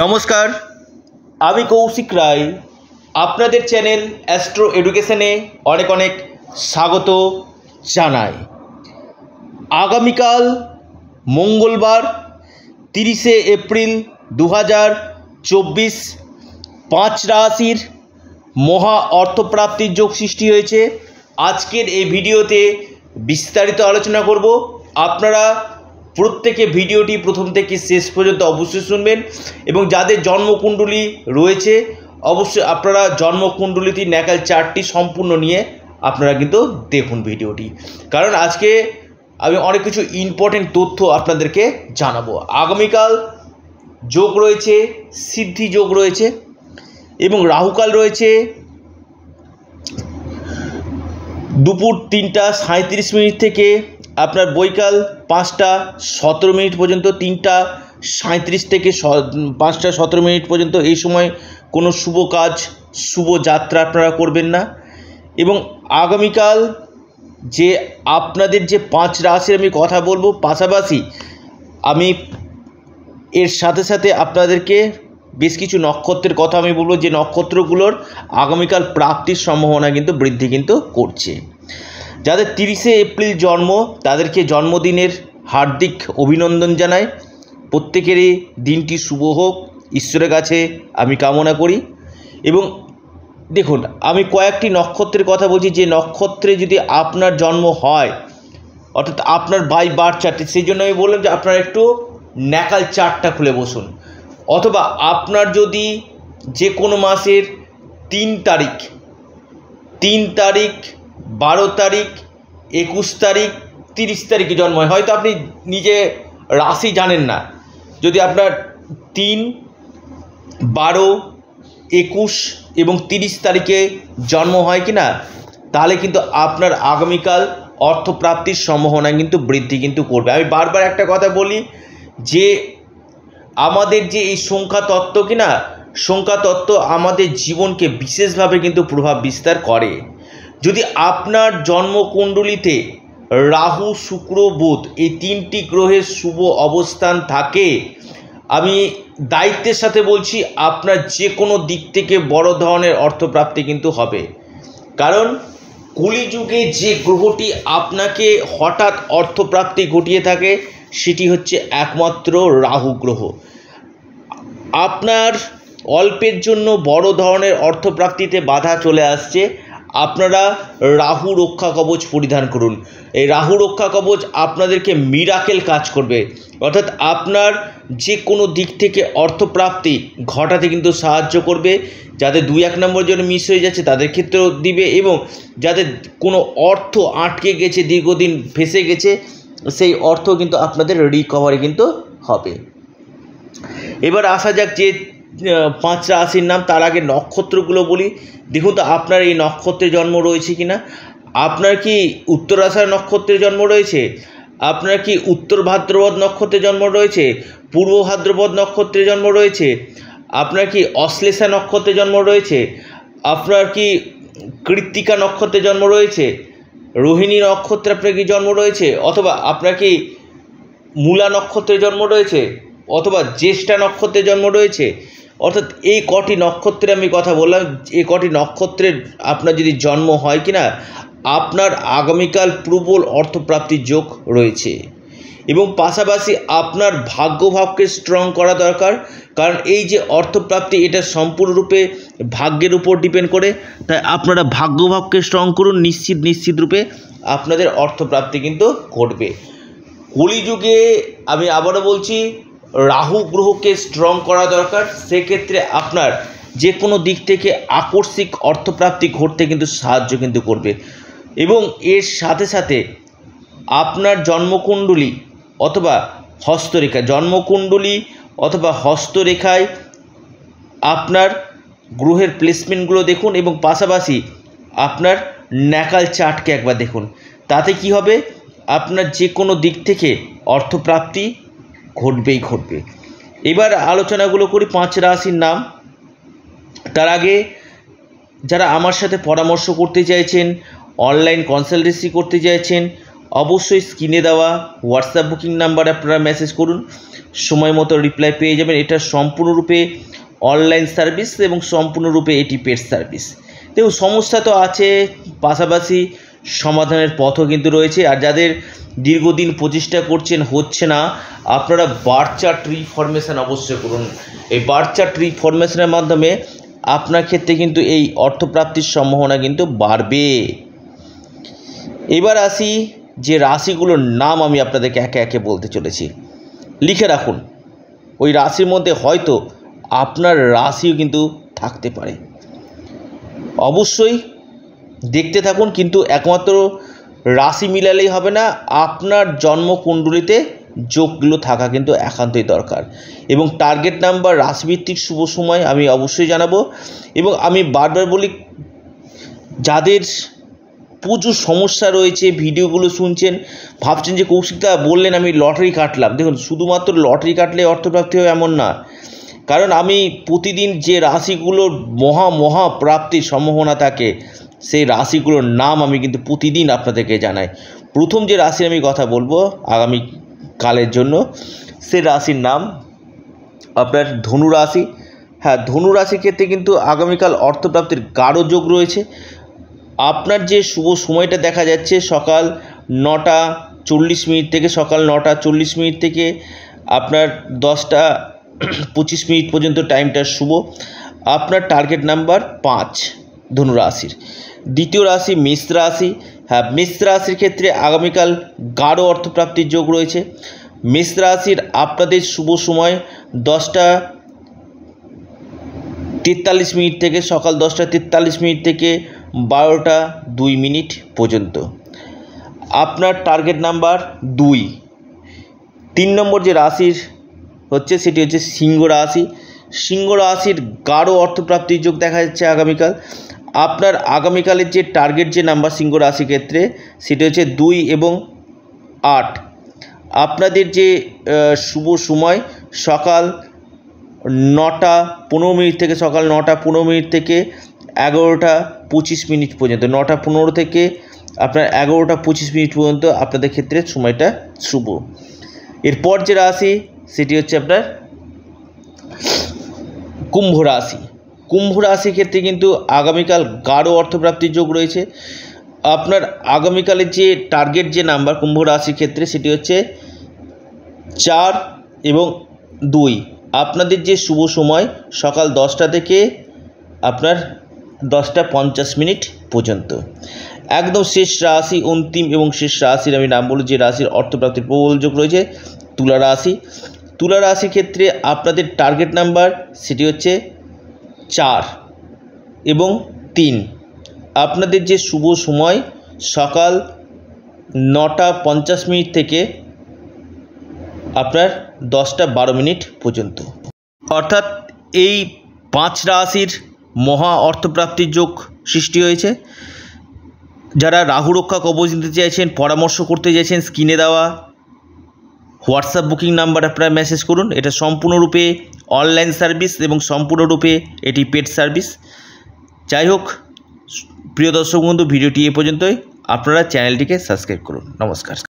নমস্কার আমি কৌশিক রায় আপনাদের চ্যানেল অ্যাস্ট্রো এডুকেশনে অনেক অনেক স্বাগত জানাই আগামীকাল মঙ্গলবার তিরিশে এপ্রিল দু হাজার চব্বিশ পাঁচ রাশির মহা অর্থপ্রাপ্তির যোগ সৃষ্টি হয়েছে আজকের এই ভিডিওতে বিস্তারিত আলোচনা করব আপনারা প্রত্যেকে ভিডিওটি প্রথম থেকে শেষ পর্যন্ত অবশ্যই শুনবেন এবং যাদের জন্মকুণ্ডলী রয়েছে অবশ্যই আপনারা জন্মকুণ্ডলিতে ন্যাকাল চারটি সম্পূর্ণ নিয়ে আপনারা কিন্তু দেখুন ভিডিওটি কারণ আজকে আমি অনেক কিছু ইম্পর্টেন্ট তথ্য আপনাদেরকে জানাবো আগামীকাল যোগ রয়েছে সিদ্ধি যোগ রয়েছে এবং রাহুকাল রয়েছে দুপুর তিনটা সাঁত্রিশ মিনিট থেকে আপনার বৈকাল পাঁচটা সতেরো মিনিট পর্যন্ত তিনটা সাঁত্রিশ থেকে পাঁচটা সতেরো মিনিট পর্যন্ত এই সময় কোনো শুভ কাজ শুভ যাত্রা আপনারা করবেন না এবং আগামীকাল যে আপনাদের যে পাঁচ রাশির আমি কথা বলবো পাশাপাশি আমি এর সাথে সাথে আপনাদেরকে বেশ কিছু নক্ষত্রের কথা আমি বলবো যে নক্ষত্রগুলোর আগামীকাল প্রাপ্তির সম্ভাবনা কিন্তু বৃদ্ধি কিন্তু করছে যাদের তিরিশে এপ্রিল জন্ম তাদেরকে জন্মদিনের হার্দিক অভিনন্দন জানাই প্রত্যেকেরই দিনটি শুভ হোক ঈশ্বরের কাছে আমি কামনা করি এবং দেখুন আমি কয়েকটি নক্ষত্রের কথা বলছি যে নক্ষত্রে যদি আপনার জন্ম হয় অর্থাৎ আপনার বাই বার চারটি সেই জন্য আমি বললাম যে আপনার একটু ন্যাকাল চারটা খুলে বসুন অথবা আপনার যদি যে কোনো মাসের তিন তারিখ তিন তারিখ বারো তারিখ একুশ তারিখ তিরিশ তারিখে জন্ম হয় হয়তো আপনি নিজে রাশি জানেন না যদি আপনার তিন বারো একুশ এবং তিরিশ তারিখে জন্ম হয় কি না তাহলে কিন্তু আপনার আগামীকাল অর্থপ্রাপ্তির সম্ভাবনা কিন্তু বৃদ্ধি কিন্তু করবে আমি বারবার একটা কথা বলি যে আমাদের যে এই সংখ্যা তত্ত্ব কি না সংখ্যা তত্ত্ব আমাদের জীবনকে বিশেষভাবে কিন্তু প্রভাব বিস্তার করে যদি আপনার জন্মকুণ্ডলিতে রাহু শুক্র বুধ এই তিনটি গ্রহের শুভ অবস্থান থাকে আমি দায়িত্বের সাথে বলছি আপনার যে কোনো দিক থেকে বড় ধরনের অর্থপ্রাপ্তি কিন্তু হবে কারণ কলিযুগে যে গ্রহটি আপনাকে হঠাৎ অর্থপ্রাপ্তি ঘটিয়ে থাকে সেটি হচ্ছে একমাত্র রাহু গ্রহ আপনার অল্পের জন্য বড় ধরনের অর্থপ্রাপ্তিতে বাধা চলে আসছে আপনারা রাহু রক্ষা কবচ পরিধান করুন এই রাহু রক্ষা কবচ আপনাদেরকে মিরাকেল কাজ করবে অর্থাৎ আপনার যে কোনো দিক থেকে অর্থপ্রাপ্তি ঘটাতে কিন্তু সাহায্য করবে যাদের দুই এক নম্বর জন্য মিস হয়ে যাচ্ছে তাদের ক্ষেত্রেও দিবে এবং যাদের কোনো অর্থ আটকে গেছে দীর্ঘদিন ফেসে গেছে সেই অর্থ কিন্তু আপনাদের রিকভারি কিন্তু হবে এবার আসা যাক যে পাঁচ রাশির নাম তার আগে নক্ষত্রগুলো বলি দেখুন তো আপনার এই নক্ষত্রের জন্ম রয়েছে কি না আপনার কি উত্তর আশার নক্ষত্রের জন্ম রয়েছে আপনার কি উত্তর ভাদ্রপদ নক্ষত্রের জন্ম রয়েছে পূর্ব ভাদ্রপদ নক্ষত্রের জন্ম রয়েছে আপনার কি অশ্লেষা নক্ষত্রের জন্ম রয়েছে আপনার কি কৃত্তিকা নক্ষত্রের জন্ম রয়েছে রোহিণী নক্ষত্রে আপনার কি জন্ম রয়েছে অথবা আপনার কি মূলা নক্ষত্রের জন্ম রয়েছে অথবা জ্যেষ্ঠা নক্ষত্রের জন্ম রয়েছে অর্থাৎ এই কটি নক্ষত্রের আমি কথা বললাম এই কটি নক্ষত্রের আপনার যদি জন্ম হয় কি না আপনার আগামীকাল প্রবল অর্থপ্রাপ্তির যোগ রয়েছে এবং পাশাপাশি আপনার ভাগ্যভাবকে স্ট্রং করা দরকার কারণ এই যে অর্থপ্রাপ্তি এটা সম্পূর্ণরূপে ভাগ্যের উপর ডিপেন্ড করে তাই আপনারা ভাগ্যভাবকে স্ট্রং করুন নিশ্চিত নিশ্চিত রূপে আপনাদের অর্থপ্রাপ্তি কিন্তু ঘটবে কলিযুগে আমি আবারও বলছি রাহু গ্রহকে স্ট্রং করা দরকার সেক্ষেত্রে আপনার যে কোনো দিক থেকে আকস্মিক অর্থপ্রাপ্তি ঘটতে কিন্তু সাহায্য কিন্তু করবে এবং এর সাথে সাথে আপনার জন্মকুণ্ডলী অথবা হস্তরেখা জন্মকুণ্ডলী অথবা হস্তরেখায় আপনার গ্রহের প্লেসমেন্টগুলো দেখুন এবং পাশাপাশি আপনার ন্যাকাল চার্টকে একবার দেখুন তাতে কি হবে আপনার যে কোনো দিক থেকে অর্থপ্রাপ্তি ঘটবেই ঘটবে এবার আলোচনাগুলো করি পাঁচ রাশির নাম তার আগে যারা আমার সাথে পরামর্শ করতে চাইছেন অনলাইন কনসালটেন্সি করতে চাইছেন অবশ্যই স্ক্রিনে দেওয়া হোয়াটসঅ্যাপ বুকিং নাম্বারে আপনারা মেসেজ করুন সময় মতো রিপ্লাই পেয়ে যাবেন এটা সম্পূর্ণরূপে অনলাইন সার্ভিস এবং সম্পূর্ণরূপে এটি পেড সার্ভিস দেখুন সমস্যা তো আছে পাশাপাশি সমাধানের পথও কিন্তু রয়েছে আর যাদের দীর্ঘদিন প্রচেষ্টা করছেন হচ্ছে না আপনারা বার্চা ট্রি ফরমেশান অবশ্যই করুন এই বার্চা ট্রি ফরমেশানের মাধ্যমে আপনার ক্ষেত্রে কিন্তু এই অর্থপ্রাপ্তির সম্ভাবনা কিন্তু বাড়বে এবার আসি যে রাশিগুলোর নাম আমি আপনাদেরকে একে একে বলতে চলেছি লিখে রাখুন ওই রাশির মধ্যে হয়তো আপনার রাশিও কিন্তু থাকতে পারে অবশ্যই দেখতে থাকুন কিন্তু একমাত্র রাশি মিলালেই হবে না আপনার জন্মকুণ্ডলিতে যোগগুলো থাকা কিন্তু একান্তই দরকার এবং টার্গেট নাম্বার রাশিভিত্তিক শুভ সময় আমি অবশ্যই জানাবো এবং আমি বারবার বলি যাদের প্রচুর সমস্যা রয়েছে ভিডিওগুলো শুনছেন ভাবছেন যে কৌশিকদা বললেন আমি লটারি কাটলাম দেখুন শুধুমাত্র লটারি কাটলে অর্থপ্রাপ্তি হয় এমন না কারণ আমি প্রতিদিন যে রাশিগুলোর মহা মহা প্রাপ্তির সম্ভাবনা থাকে সেই রাশিগুলোর নাম আমি কিন্তু প্রতিদিন আপনাদেরকে জানাই প্রথম যে রাশির আমি কথা বলবো আগামী কালের জন্য সে রাশির নাম আপনার ধনু রাশি হ্যাঁ ধনু রাশির ক্ষেত্রে কিন্তু আগামীকাল অর্থপ্রাপ্তির গাঢ় যোগ রয়েছে আপনার যে শুভ সময়টা দেখা যাচ্ছে সকাল নটা চল্লিশ মিনিট থেকে সকাল নটা চল্লিশ মিনিট থেকে আপনার দশটা পঁচিশ মিনিট পর্যন্ত টাইমটা শুভ আপনার টার্গেট নাম্বার পাঁচ ধনুরাশির দ্বিতীয় রাশি মিশ্র রাশি হ্যাঁ মিশ্র রাশির ক্ষেত্রে আগামীকাল গাঢ় অর্থপ্রাপ্তির যোগ রয়েছে মিশ্র রাশির আপনাদের শুভ সময় দশটা তেতাল্লিশ মিনিট থেকে সকাল দশটা তেতাল্লিশ মিনিট থেকে বারোটা দুই মিনিট পর্যন্ত আপনার টার্গেট নাম্বার দুই তিন নম্বর যে রাশির হচ্ছে সেটি হচ্ছে সিংহ রাশি সিংহ রাশির গাঢ় অর্থপ্রাপ্তির যোগ দেখা যাচ্ছে আগামীকাল আপনার আগামীকালের যে টার্গেট যে নাম্বার সিংহ রাশি ক্ষেত্রে সেটি হচ্ছে দুই এবং আট আপনাদের যে শুভ সময় সকাল নটা পনেরো মিনিট থেকে সকাল নটা পনেরো মিনিট থেকে এগারোটা পঁচিশ মিনিট পর্যন্ত নটা পনেরো থেকে আপনার এগারোটা পঁচিশ মিনিট পর্যন্ত আপনাদের ক্ষেত্রে সময়টা শুভ এরপর যে রাশি সেটি হচ্ছে আপনার কুম্ভ রাশি কুম্ভ রাশির ক্ষেত্রে কিন্তু আগামীকাল গাঢ় অর্থপ্রাপ্তির যোগ রয়েছে আপনার আগামীকালের যে টার্গেট যে নাম্বার কুম্ভ রাশির ক্ষেত্রে সেটি হচ্ছে চার এবং দুই আপনাদের যে শুভ সময় সকাল দশটা থেকে আপনার দশটা পঞ্চাশ মিনিট পর্যন্ত একদম শেষ রাশি অন্তিম এবং শেষ রাশির আমি নাম বলি যে রাশির অর্থপ্রাপ্তির প্রবল যোগ রয়েছে তুলা রাশি তুলা রাশির ক্ষেত্রে আপনাদের টার্গেট নাম্বার সেটি হচ্ছে চার এবং তিন আপনাদের যে শুভ সময় সকাল নটা পঞ্চাশ মিনিট থেকে আপনার দশটা বারো মিনিট পর্যন্ত অর্থাৎ এই পাঁচ রাশির মহা অর্থপ্রাপ্তির যোগ সৃষ্টি হয়েছে যারা রাহু রক্ষা কবচ নিতে চাইছেন পরামর্শ করতে চাইছেন স্কিনে দেওয়া হোয়াটসঅ্যাপ বুকিং নাম্বার আপনারা মেসেজ করুন এটা সম্পূর্ণরূপে অনলাইন সার্ভিস এবং সম্পূর্ণরূপে এটি পেড সার্ভিস যাই হোক প্রিয় দর্শক বন্ধু ভিডিওটি এ পর্যন্তই আপনারা চ্যানেলটিকে সাবস্ক্রাইব করুন নমস্কার